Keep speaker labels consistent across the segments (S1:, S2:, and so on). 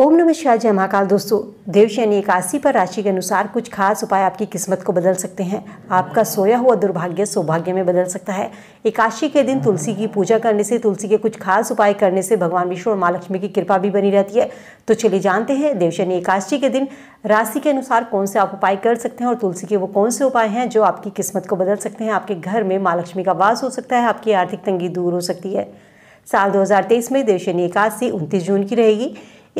S1: ओम नमः शिवाय जय महाकाल दोस्तों देव शनि इक्यासी पर राशि के अनुसार कुछ खास उपाय आपकी किस्मत को बदल सकते हैं आपका सोया हुआ दुर्भाग्य सौभाग्य में बदल सकता है एकादशी के दिन तुलसी की पूजा करने से तुलसी के कुछ खास उपाय करने से भगवान विष्णु और माँ लक्ष्मी की कृपा भी बनी रहती है तो चलिए जानते हैं देव शनि एकादशी के दिन राशि के अनुसार कौन से आप उपाय कर सकते हैं और तुलसी के वो कौन से उपाय हैं जो आपकी किस्मत को बदल सकते हैं आपके घर में माँ लक्ष्मी का वास हो सकता है आपकी आर्थिक तंगी दूर हो सकती है साल 2023 में देव शनि एकादशी उनतीस जून की रहेगी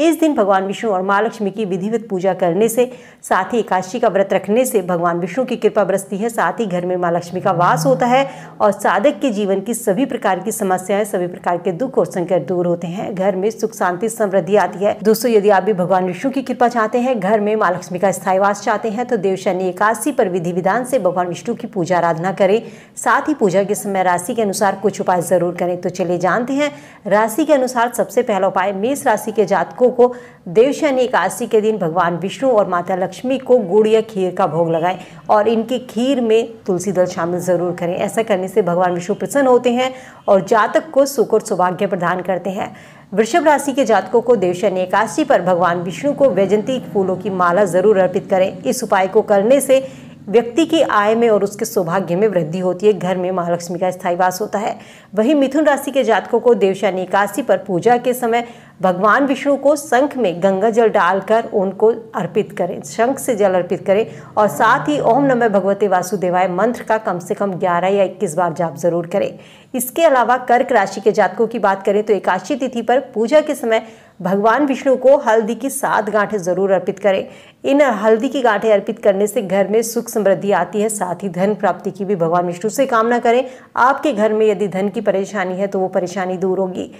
S1: इस दिन भगवान विष्णु और माँ लक्ष्मी की विधिवत पूजा करने से साथ ही एकादशी का व्रत रखने से भगवान विष्णु की कृपा बरसती है साथ ही घर में माँ लक्ष्मी का वास होता है और साधक के जीवन की सभी प्रकार की समस्याएं सभी प्रकार के दुख और संकट दूर होते हैं घर में सुख शांति समृद्धि आती है दोस्तों यदि आप भी भगवान विष्णु की कृपा चाहते हैं घर में माँ लक्ष्मी का स्थायी वास चाहते हैं तो देवशनि एकादशी पर विधि विधान से भगवान विष्णु की पूजा आराधना करें साथ ही पूजा के समय राशि के अनुसार कुछ उपाय जरूर करें तो चलिए जानते हैं राशि के अनुसार सबसे पहला उपाय मेष राशि के जात को लोगों को देवशनी एकादशी के दिन भगवान विष्णु और माता लक्ष्मी को गुड़ या खीर का भोग लगाएं और इनकी खीर में तुलसी दल शामिल ज़रूर करें ऐसा करने से भगवान विष्णु प्रसन्न होते हैं और जातक को सुख और सौभाग्य प्रदान करते हैं वृषभ राशि के जातकों को देवशनी एकादशी पर भगवान विष्णु को वैजंती फूलों की माला ज़रूर अर्पित करें इस उपाय को करने से व्यक्ति की आय में और उसके सौभाग्य में वृद्धि होती है घर में महालक्ष्मी का स्थायी वास होता है वहीं मिथुन राशि के जातकों को देवशयन एकादशी पर पूजा के समय भगवान विष्णु को शंख में गंगा जल डालकर उनको अर्पित करें शंख से जल अर्पित करें और साथ ही ओम नमः भगवते वासुदेवाय मंत्र का कम से कम 11 या 21 बार जाप जरूर करें इसके अलावा कर्क राशि के जातकों की बात करें तो एकादशी तिथि पर पूजा के समय भगवान विष्णु को हल्दी की सात गांठें जरूर अर्पित करें इन हल्दी की गांठें अर्पित करने से घर में सुख समृद्धि आती है साथ ही धन प्राप्ति की भी भगवान विष्णु से कामना करें आपके घर में यदि धन की परेशानी है तो वो परेशानी दूर होगी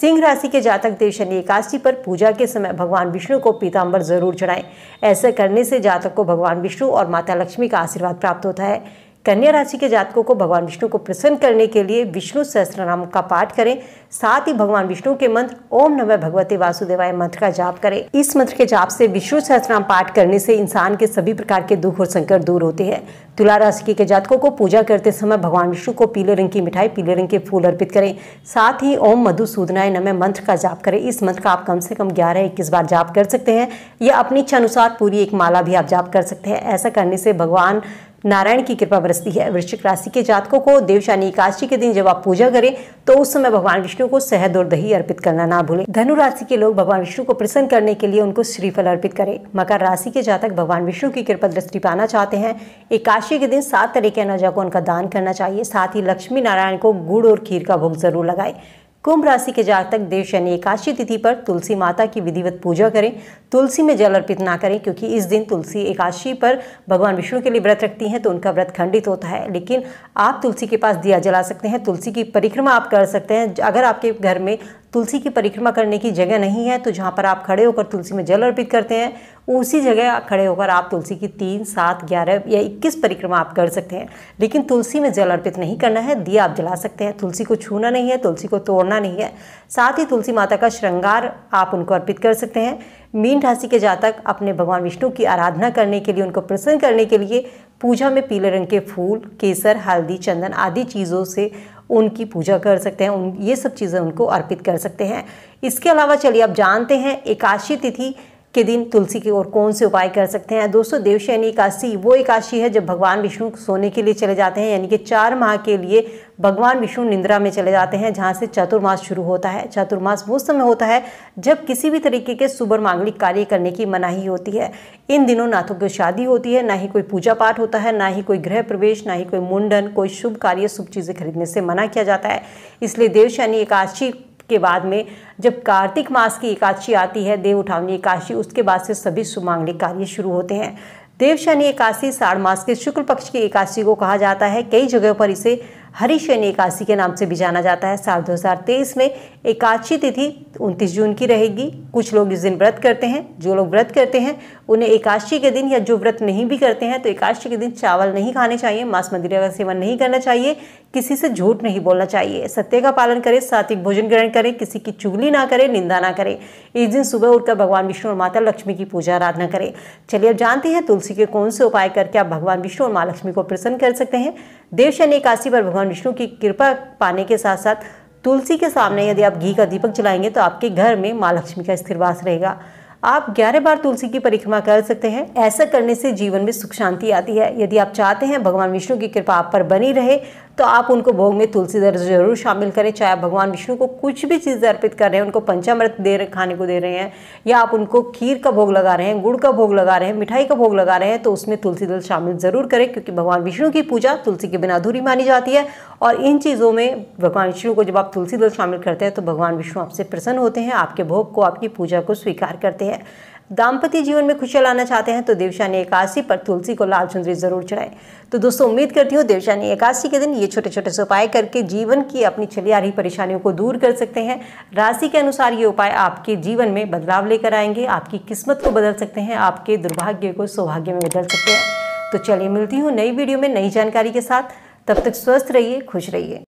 S1: सिंह राशि के जातक देव शनि एकादशी पर पूजा के समय भगवान विष्णु को पीताम्बर जरूर चढ़ाएं ऐसा करने से जातक को भगवान विष्णु और माता लक्ष्मी का आशीर्वाद प्राप्त होता है कन्या राशि के जातकों को भगवान विष्णु को प्रसन्न करने के लिए विष्णु सहस्त्र नाम का पाठ करें साथ ही भगवान विष्णु के मंत्र ओम नमः भगवते वासुदेवाय मंत्र का जाप करें इस मंत्र के जाप से विष्णु सहस्त्र नाम पाठ करने से इंसान के सभी प्रकार के दुख और संकट दूर होते हैं तुला राशि के जातकों को पूजा करते समय भगवान विष्णु को पीले रंग की मिठाई पीले रंग के फूल अर्पित करें साथ ही ओम मधुसूदनाय नमः मंत्र का जाप करें इस मंत्र का आप कम से कम ग्यारह इक्कीस बार जाप कर सकते हैं या अपनी इच्छा अनुसार पूरी एक माला भी आप जाप कर सकते हैं ऐसा करने से भगवान नारायण की कृपा बरसती है वृश्चिक राशि के जातकों को देवशानी एकादशी के दिन जब आप पूजा करें तो उस समय भगवान विष्णु को शहद और दही अर्पित करना ना भूलें धनु राशि के लोग भगवान विष्णु को प्रसन्न करने के लिए उनको श्रीफल अर्पित करें मकर राशि के जातक भगवान विष्णु की कृपा दृष्टि पाना चाहते हैं एकादशी के दिन सात तरह के अनाजा को उनका दान करना चाहिए साथ ही लक्ष्मी नारायण को गुड़ और खीर का भोग जरूर लगाए कुंभ राशि के जातक देव शनि एकादशी तिथि पर तुलसी माता की विधिवत पूजा करें तुलसी में जल अर्पित ना करें क्योंकि इस दिन तुलसी एकादशी पर भगवान विष्णु के लिए व्रत रखती हैं तो उनका व्रत खंडित होता है लेकिन आप तुलसी के पास दिया जला सकते हैं तुलसी की परिक्रमा आप कर सकते हैं अगर आपके घर में तुलसी की परिक्रमा करने की जगह नहीं है तो जहाँ पर आप खड़े होकर तुलसी में जल अर्पित करते हैं उसी जगह खड़े होकर आप तुलसी की तीन सात ग्यारह या इक्कीस परिक्रमा आप कर सकते हैं लेकिन तुलसी में जल अर्पित नहीं करना है दिया आप जला सकते हैं तुलसी को छूना नहीं है तुलसी को तोड़ना नहीं है साथ ही तुलसी माता का श्रृंगार आप उनको अर्पित कर सकते हैं मीन राशि के जातक अपने भगवान विष्णु की आराधना करने के लिए उनको प्रसन्न करने के लिए पूजा में पीले रंग के फूल केसर हल्दी चंदन आदि चीज़ों से उनकी पूजा कर सकते हैं उन ये सब चीज़ें उनको अर्पित कर सकते हैं इसके अलावा चलिए आप जानते हैं एकादशी तिथि के दिन तुलसी के और कौन से उपाय कर सकते हैं दोस्तों देवशयनी एकादशी वो एकादशी है जब भगवान विष्णु सोने के लिए चले जाते हैं यानी कि चार माह के लिए भगवान विष्णु निंद्रा में चले जाते हैं जहाँ से चतुर्मास शुरू होता है चतुर्मास वो समय होता है जब किसी भी तरीके के सुबर मांगलिक कार्य करने की मनाही होती है इन दिनों ना तो कोई शादी होती है ना ही कोई पूजा पाठ होता है ना ही कोई गृह प्रवेश ना ही कोई मुंडन कोई शुभ कार्य शुभ चीज़ें खरीदने से मना किया जाता है इसलिए देवशयनी एकादशी के बाद में जब कार्तिक मास की एकादशी आती है देव उठावनी एकादशी उसके बाद से सभी सुमांगलिक कार्य शुरू होते हैं देव शनि एकादशी साढ़ मास के शुक्ल पक्ष की एकादशी को कहा जाता है कई जगहों पर इसे हरिशयन एकादशी के नाम से भी जाना जाता है साल 2023 में एकादशी तिथि 29 जून की रहेगी कुछ लोग इस दिन व्रत करते हैं जो लोग व्रत करते हैं उन्हें एकादशी के दिन या जो व्रत नहीं भी करते हैं तो एकादशी के दिन चावल नहीं खाने चाहिए मांस मदिरा का सेवन नहीं करना चाहिए किसी से झूठ नहीं बोलना चाहिए सत्य का पालन करें सात्विक भोजन ग्रहण करें किसी की चुगली ना करें निंदा ना करें इस दिन सुबह उठकर भगवान विष्णु और माता लक्ष्मी की पूजा आराधना करें चलिए अब जानते हैं तुलसी के कौन से उपाय करके आप भगवान विष्णु और माँ लक्ष्मी को प्रसन्न कर सकते हैं देवशयन एकादशी पर भगवान विष्णु की कृपा पाने के साथ साथ तुलसी के सामने यदि आप घी का दीपक जलाएंगे तो आपके घर में माँ लक्ष्मी का स्थिरवास रहेगा आप ग्यारह बार तुलसी की परिक्रमा कर सकते हैं ऐसा करने से जीवन में सुख शांति आती है यदि आप चाहते हैं भगवान विष्णु की कृपा आप पर बनी रहे तो आप उनको भोग में तुलसी दर जरूर शामिल करें चाहे आप भगवान विष्णु को कुछ भी चीज़ अर्पित कर रहे हैं उनको पंचामृत दे रहे खाने को दे रहे हैं या आप उनको खीर का भोग लगा रहे हैं गुड़ का भोग लगा रहे हैं मिठाई का भोग लगा रहे हैं तो उसमें तुलसी दल शामिल ज़रूर करें क्योंकि भगवान विष्णु की पूजा तुलसी के बिना अधूरी मानी जाती है और इन चीज़ों में भगवान विष्णु को जब आप तुलसी दल शामिल करते हैं तो भगवान विष्णु आपसे प्रसन्न होते हैं आपके भोग को आपकी पूजा को स्वीकार करते हैं दाम्पत्य जीवन में खुशियाँ लाना चाहते हैं तो देवशानी एकादशी पर तुलसी को लाल चुंदरी जरूर चढ़ाएं तो दोस्तों उम्मीद करती हूँ देवशानी एकादशी के दिन ये छोटे छोटे से उपाय करके जीवन की अपनी चली आ रही परेशानियों को दूर कर सकते हैं राशि के अनुसार ये उपाय आपके जीवन में बदलाव लेकर आएंगे आपकी किस्मत को बदल सकते हैं आपके दुर्भाग्य को सौभाग्य में बदल सकते हैं तो चलिए मिलती हूँ नई वीडियो में नई जानकारी के साथ तब तक स्वस्थ रहिए खुश रहिए